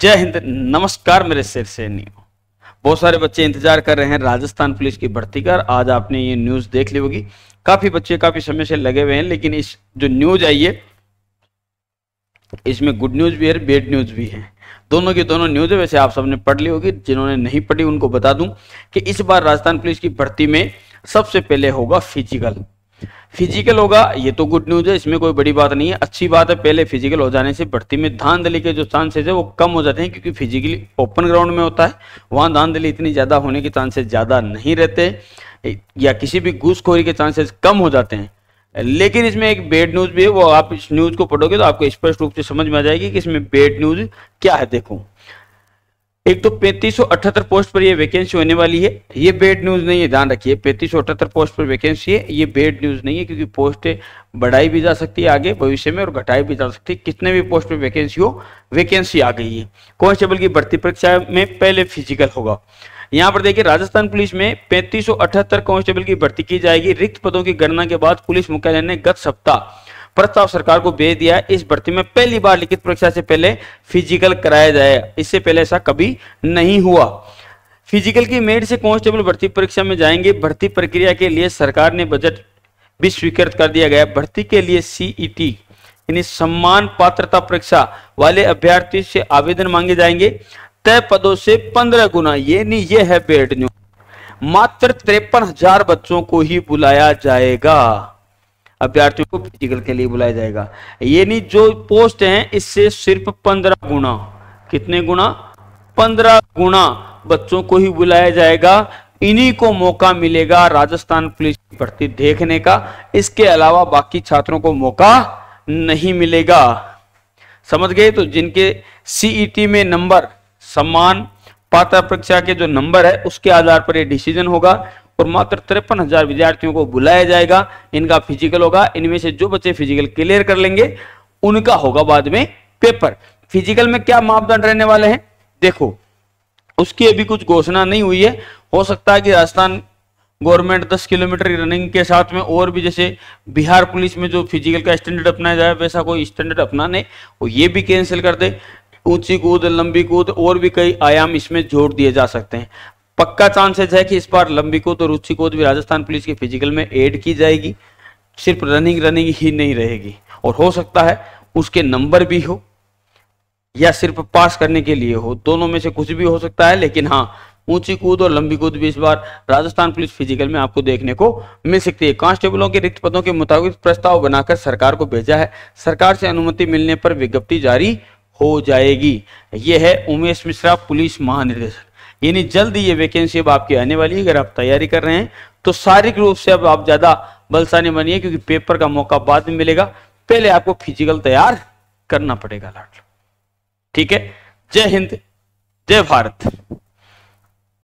जय हिंद नमस्कार मेरे शेर से बहुत सारे बच्चे इंतजार कर रहे हैं राजस्थान पुलिस की भर्ती कर आज आपने ये न्यूज देख ली होगी काफी बच्चे काफी समय से लगे हुए हैं लेकिन इस जो न्यूज आई है इसमें गुड न्यूज भी है बेड न्यूज भी है दोनों की दोनों न्यूज है वैसे आप सबने पढ़ ली होगी जिन्होंने नहीं पढ़ी उनको बता दूं कि इस बार राजस्थान पुलिस की भर्ती में सबसे पहले होगा फिजिकल फिजिकल होगा ये तो गुड न्यूज है इसमें कोई बड़ी बात नहीं है अच्छी बात है पहले फिजिकल हो जाने से भर्ती में धांधली के जो चांसेज है वो कम हो जाते हैं क्योंकि फिजिकली ओपन ग्राउंड में होता है वहां धांधली इतनी ज्यादा होने के चांसेस ज्यादा नहीं रहते या किसी भी घूसखोरी के चांसेस कम हो जाते हैं लेकिन इसमें एक बेड न्यूज भी है वो आप इस न्यूज को पढ़ोगे तो आपको स्पष्ट रूप से समझ में आ जाएगी कि इसमें बेड न्यूज क्या है देखो एक तो पैंतीस पोस्ट पर ये वैकेंसी होने वाली है ये बेड न्यूज नहीं है ध्यान रखिए पैंतीस पोस्ट पर वैकेंसी है ये बेड न्यूज नहीं है क्योंकि पोस्ट बढ़ाई भी जा सकती है आगे भविष्य में और घटाई भी जा सकती है कितने भी पोस्ट पर वैकेंसी हो वैकेंसी आ गई है कॉन्स्टेबल की भर्ती परीक्षा में पहले फिजिकल होगा यहाँ पर देखिए राजस्थान पुलिस में पैंतीस कांस्टेबल की भर्ती की जाएगी रिक्त पदों की गणना के बाद पुलिस मुख्यालय ने गत सप्ताह प्रस्ताव सरकार को भेज दिया इस भर्ती में पहली बार लिखित परीक्षा से पहले फिजिकल कराया जाए इससे पहले ऐसा कभी नहीं हुआ फिजिकल की मेड से कॉन्स्टेबल भर्ती परीक्षा में जाएंगे भर्ती प्रक्रिया के लिए सरकार ने बजट भी स्वीकृत कर दिया गया भर्ती के लिए सीईटी e यानी सम्मान पात्रता परीक्षा वाले अभ्यर्थी से आवेदन मांगे जाएंगे तय पदों से पंद्रह गुना ये नहीं ये है बेड न्यू मात्र तिरपन हजार बच्चों को ही बुलाया जाएगा अभ्यार्थियों को फिजिकल के लिए बुलाया जाएगा यानी जो पोस्ट है इससे सिर्फ पंद्रह गुना कितने गुना पंद्रह गुना बच्चों को ही बुलाया जाएगा इन्हीं को मौका मिलेगा राजस्थान पुलिस की भर्ती देखने का इसके अलावा बाकी छात्रों को मौका नहीं मिलेगा समझ गए तो जिनके सीईटी e में नंबर सम्मान पात्र परीक्षा के जो नंबर है उसके आधार पर यह डिसीजन होगा और मात्र तिरपन हजार विद्यार्थियों को बुलाया जाएगा इनका फिजिकल होगा इनमें से जो बच्चे फिजिकल क्लियर कर लेंगे उनका होगा बाद में पेपर फिजिकल में क्या मापदंड रहने वाले हैं देखो उसकी अभी कुछ घोषणा नहीं हुई है हो सकता है कि राजस्थान गवर्नमेंट 10 किलोमीटर रनिंग के साथ में और भी जैसे बिहार पुलिस में जो फिजिकल का स्टैंडर्ड अपनाया जाए वैसा कोई स्टैंडर्ड अपनाने और ये भी कैंसिल कर दे ऊंची कूद लंबी कूद और भी कई आयाम इसमें जोड़ दिए जा सकते हैं पक्का चांसेस है कि इस बार लंबी कूद और ऊंची कूद भी राजस्थान पुलिस के फिजिकल में एड की जाएगी सिर्फ रनिंग रनिंग ही नहीं रहेगी और हो सकता है उसके नंबर भी हो या सिर्फ पास करने के लिए हो दोनों में से कुछ भी हो सकता है लेकिन हाँ ऊंची कूद और लंबी कूद भी इस बार राजस्थान पुलिस फिजिकल में आपको देखने को मिल सकती है कांस्टेबलों के रिक्त पदों के मुताबिक प्रस्ताव बनाकर सरकार को भेजा है सरकार से अनुमति मिलने पर विज्ञप्ति जारी हो जाएगी यह है उमेश मिश्रा पुलिस महानिदेशक यानी जल्द ही ये वैकेंसी अब आपकी आने वाली है अगर आप तैयारी कर रहे हैं तो शारीरिक रूप से अब आप ज़्यादा बलसानी बनिए क्योंकि पेपर का मौका बाद में मिलेगा पहले आपको फिजिकल तैयार करना पड़ेगा लाडलो ठीक है जय हिंद जय भारत